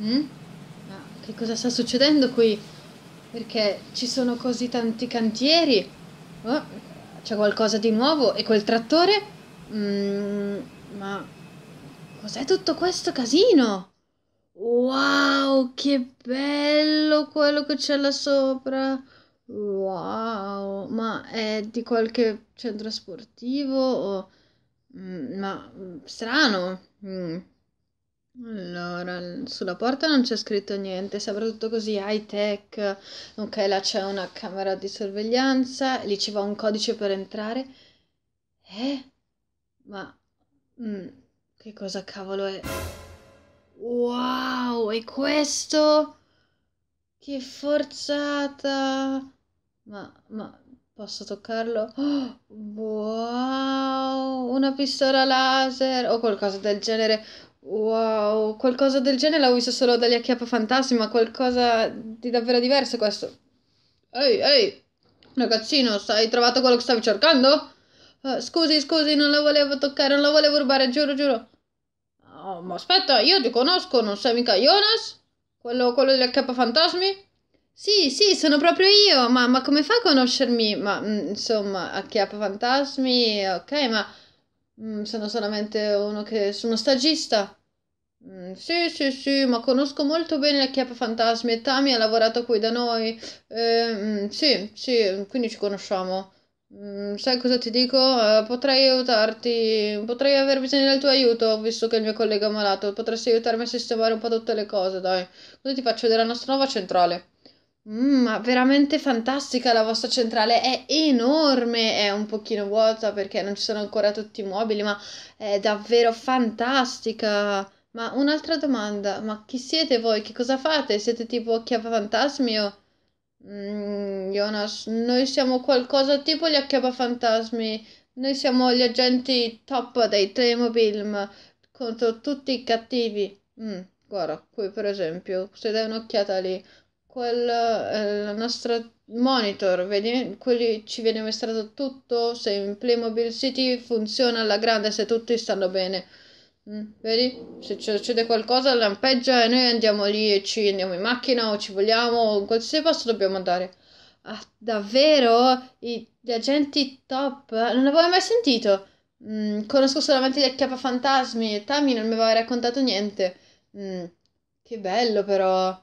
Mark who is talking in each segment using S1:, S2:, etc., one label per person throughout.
S1: Mm? Ma che cosa sta succedendo qui? Perché ci sono così tanti cantieri? Oh, c'è qualcosa di nuovo? E quel trattore? Mm, ma cos'è tutto questo casino? Wow, che bello quello che c'è là sopra! Wow, ma è di qualche centro sportivo? O... Mm, ma strano. Mm. Allora, sulla porta non c'è scritto niente, sembra tutto così high tech. Ok, là c'è una camera di sorveglianza, lì ci va un codice per entrare. Eh? Ma mm, che cosa cavolo è? Wow, è questo? Che forzata! Ma, ma posso toccarlo? Oh, wow, una pistola laser o qualcosa del genere. Wow, qualcosa del genere l'ho visto solo dagli Acchiappa ma qualcosa di davvero diverso questo. Ehi, ehi, ragazzino, hai trovato quello che stavi cercando? Uh, scusi, scusi, non la volevo toccare, non la volevo rubare, giuro, giuro. Oh, ma aspetta, io ti conosco, non sei mica Jonas? Quello, quello degli Acchiappa Fantasmi? Sì, sì, sono proprio io, ma, ma come fa a conoscermi? Ma, mh, mm, insomma, Acchiappa Fantasmi, ok, ma... Mm, sono solamente uno che... sono stagista. Mm, sì, sì, sì, ma conosco molto bene la Chiappa Fantasmi e Tami ha lavorato qui da noi. Eh, sì, sì, quindi ci conosciamo. sai cosa ti dico? Eh, potrei aiutarti, potrei aver bisogno del tuo aiuto, visto che il mio collega è malato. Potresti aiutarmi a sistemare un po' tutte le cose, dai. Così ti faccio vedere la nostra nuova centrale. Mm, ma veramente fantastica la vostra centrale, è enorme, è un pochino vuota perché non ci sono ancora tutti i mobili, ma è davvero fantastica. Ma un'altra domanda, ma chi siete voi? Che cosa fate? Siete tipo Fantasmi o... Mm, Jonas, noi siamo qualcosa tipo gli Fantasmi, noi siamo gli agenti top dei Tremobilm contro tutti i cattivi. Mm, guarda, qui per esempio, se dai un'occhiata lì quel, eh, nostro monitor, vedi, quelli ci viene mostrato tutto, se in Playmobil City funziona alla grande, se tutti stanno bene. Mm, vedi? Se succede qualcosa lampeggia e noi andiamo lì e ci andiamo in macchina o ci vogliamo, in qualsiasi posto dobbiamo andare. Ah, davvero? I, gli agenti top? Non avevo mai sentito. Mm, conosco solamente gli acchiappafantasmi e Tammy non mi aveva raccontato niente. Mm, che bello però.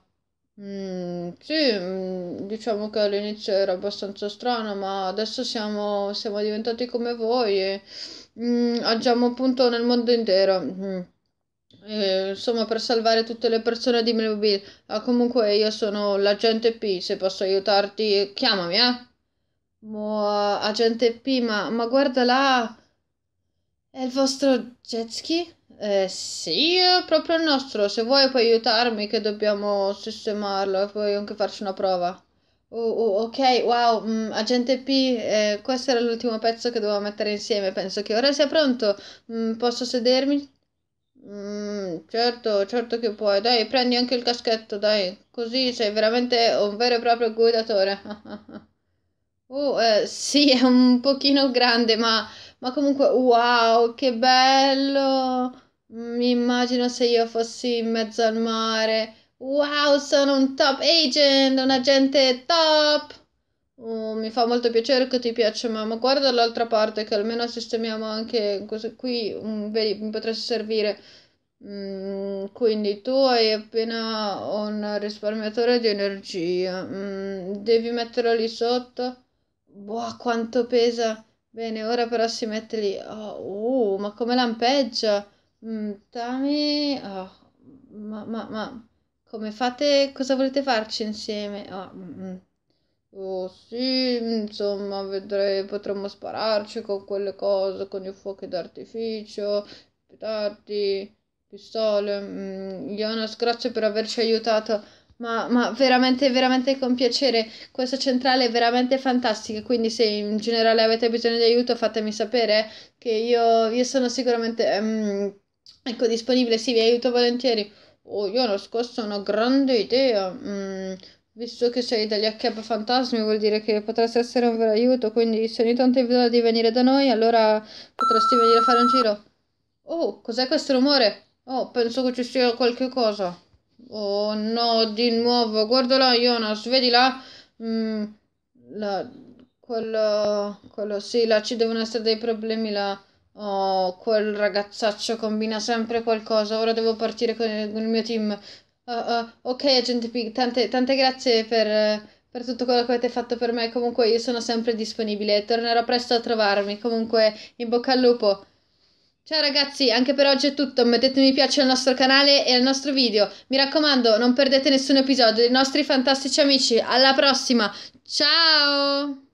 S1: Mm, sì, mm, diciamo che all'inizio era abbastanza strano, ma adesso siamo, siamo diventati come voi e mm, agiamo appunto nel mondo intero. Mm. E, insomma, per salvare tutte le persone di Melville. Ah, comunque io sono l'agente P, se posso aiutarti, chiamami, eh. Mo, agente P, ma, ma guarda là! È il vostro jet ski? Eh sì, è proprio il nostro. Se vuoi puoi aiutarmi che dobbiamo sistemarlo e poi anche farci una prova. Oh, oh, ok, wow, mm, agente P, eh, questo era l'ultimo pezzo che dovevo mettere insieme. Penso che ora sia pronto. Mm, posso sedermi? Mm, certo, certo che puoi. Dai, prendi anche il caschetto, dai. Così sei veramente un vero e proprio guidatore. oh, eh, sì, è un pochino grande, ma, ma comunque, wow, che bello! Mi immagino se io fossi in mezzo al mare. Wow, sono un top agent, un agente top! Oh, mi fa molto piacere che ti piaccia, mamma. Guarda dall'altra parte, che almeno sistemiamo anche così qui. Um, vedi, mi potresti servire. Mm, quindi tu hai appena un risparmiatore di energia. Mm, devi metterlo lì sotto. Boh, quanto pesa! Bene, ora però si mette lì. Oh, uh, ma come lampeggia! Mm, Tami, oh, ma, ma, ma come fate? Cosa volete farci insieme? Oh, mm, oh, sì, insomma, vedrei, potremmo spararci con quelle cose, con i fuochi d'artificio, petardi, pistole. Mm, Jonas, grazie per averci aiutato. Ma, ma, veramente, veramente con piacere. Questa centrale è veramente fantastica. Quindi, se in generale avete bisogno di aiuto, fatemi sapere che io, io sono sicuramente. Um, Ecco, disponibile, sì, vi aiuto volentieri. Oh, io ho scorso una grande idea. Mm, visto che sei dagli H fantasmi, vuol dire che potresti essere un vero aiuto. Quindi, se ogni tanto hai bisogno di venire da noi, allora potresti venire a fare un giro. Oh, cos'è questo rumore? Oh, penso che ci sia qualche cosa. Oh no, di nuovo. Guardala, Jonas, vedi là? Mm, la, quello, quello, sì, là ci devono essere dei problemi là. Oh, quel ragazzaccio combina sempre qualcosa. Ora devo partire con il, mio team. Uh, uh, ok, agente Pig, tante, tante grazie per, per, tutto quello che avete fatto per me. Comunque, io sono sempre disponibile. e Tornerò presto a trovarmi. Comunque, in bocca al lupo. Ciao ragazzi, anche per oggi è tutto. Mettete mi piace al nostro canale e al nostro video. Mi raccomando, non perdete nessun episodio dei nostri fantastici amici. Alla prossima. Ciao!